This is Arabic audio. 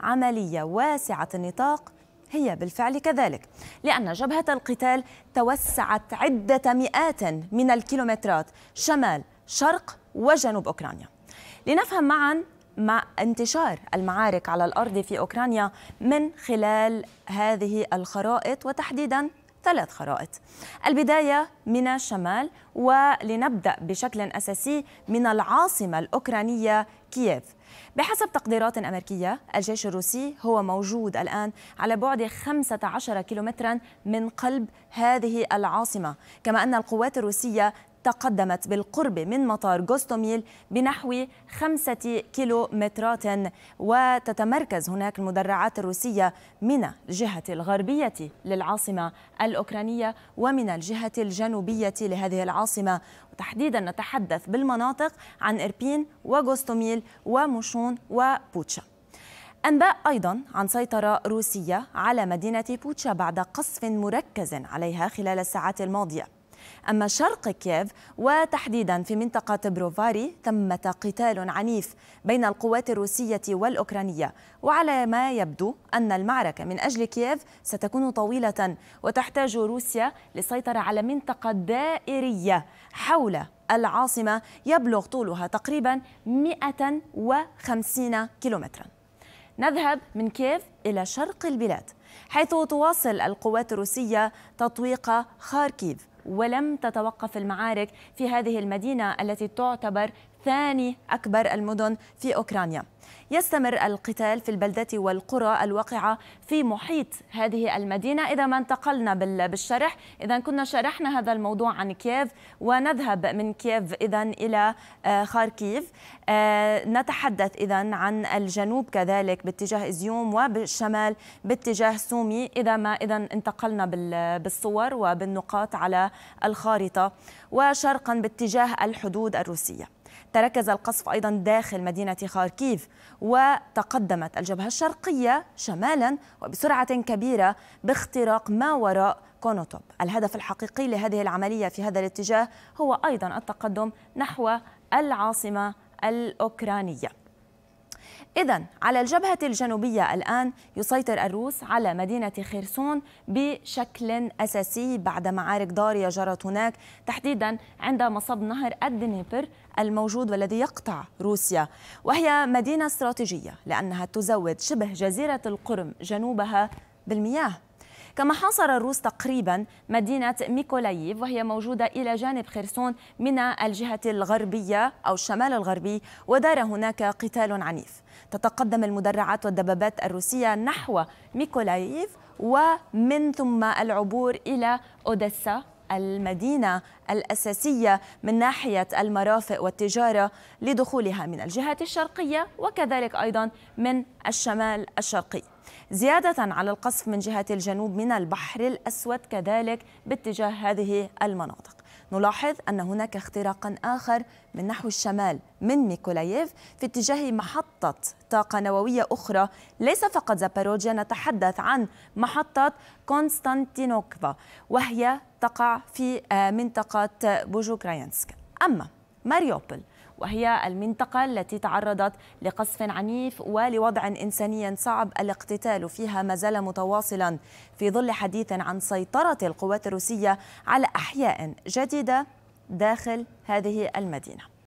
عملية واسعة النطاق هي بالفعل كذلك لأن جبهة القتال توسعت عدة مئات من الكيلومترات شمال شرق وجنوب أوكرانيا لنفهم معا مع انتشار المعارك على الأرض في أوكرانيا من خلال هذه الخرائط وتحديدا ثلاث خرائط البداية من الشمال ولنبدأ بشكل أساسي من العاصمة الأوكرانية كييف بحسب تقديرات أمريكية الجيش الروسي هو موجود الآن على بعد 15 كيلومترا من قلب هذه العاصمة كما أن القوات الروسية تقدمت بالقرب من مطار جوستوميل بنحو خمسة كيلومترات وتتمركز هناك المدرعات الروسية من الجهة الغربية للعاصمة الأوكرانية ومن الجهة الجنوبية لهذه العاصمة وتحديدا نتحدث بالمناطق عن إربين وغوستوميل وموشون وبوتشا أنباء أيضا عن سيطرة روسية على مدينة بوتشا بعد قصف مركز عليها خلال الساعات الماضية أما شرق كييف وتحديدا في منطقة بروفاري تم قتال عنيف بين القوات الروسية والأوكرانية وعلى ما يبدو أن المعركة من أجل كييف ستكون طويلة وتحتاج روسيا للسيطرة على منطقة دائرية حول العاصمة يبلغ طولها تقريبا 150 كيلومترا نذهب من كييف إلى شرق البلاد حيث تواصل القوات الروسية تطويق خاركيف ولم تتوقف المعارك في هذه المدينة التي تعتبر ثاني أكبر المدن في أوكرانيا يستمر القتال في البلدة والقرى الواقعة في محيط هذه المدينة إذا ما انتقلنا بالشرح إذا كنا شرحنا هذا الموضوع عن كييف ونذهب من كييف إذا إلى آه، خاركيف آه، نتحدث إذا عن الجنوب كذلك باتجاه إزيوم وبالشمال باتجاه سومي إذا ما إذا انتقلنا بالصور وبالنقاط على الخارطة وشرقا باتجاه الحدود الروسية تركز القصف أيضا داخل مدينة خاركيف وتقدمت الجبهة الشرقية شمالا وبسرعة كبيرة باختراق ما وراء كونوتوب الهدف الحقيقي لهذه العملية في هذا الاتجاه هو أيضا التقدم نحو العاصمة الأوكرانية إذا على الجبهة الجنوبية الآن يسيطر الروس على مدينة خيرسون بشكل أساسي بعد معارك ضارية جرت هناك تحديدا عند مصب نهر الدنيبر الموجود والذي يقطع روسيا وهي مدينة استراتيجية لأنها تزود شبه جزيرة القرم جنوبها بالمياه كما حاصر الروس تقريبا مدينة ميكولايف وهي موجودة إلى جانب خرسون من الجهة الغربية أو الشمال الغربي ودار هناك قتال عنيف تتقدم المدرعات والدبابات الروسية نحو ميكولايف ومن ثم العبور إلى أوديسا المدينة الأساسية من ناحية المرافق والتجارة لدخولها من الجهات الشرقية وكذلك أيضا من الشمال الشرقي زيادة على القصف من جهة الجنوب من البحر الأسود كذلك باتجاه هذه المناطق نلاحظ أن هناك اختراقا آخر من نحو الشمال من ميكولايف في اتجاه محطة طاقة نووية أخرى ليس فقط زاباروجيا نتحدث عن محطة كونستانتينوكفا وهي تقع في آه، منطقة بوجوكراينسك أما ماريوبل وهي المنطقة التي تعرضت لقصف عنيف ولوضع إنساني صعب الاقتتال فيها ما زال متواصلا في ظل حديث عن سيطرة القوات الروسية على أحياء جديدة داخل هذه المدينه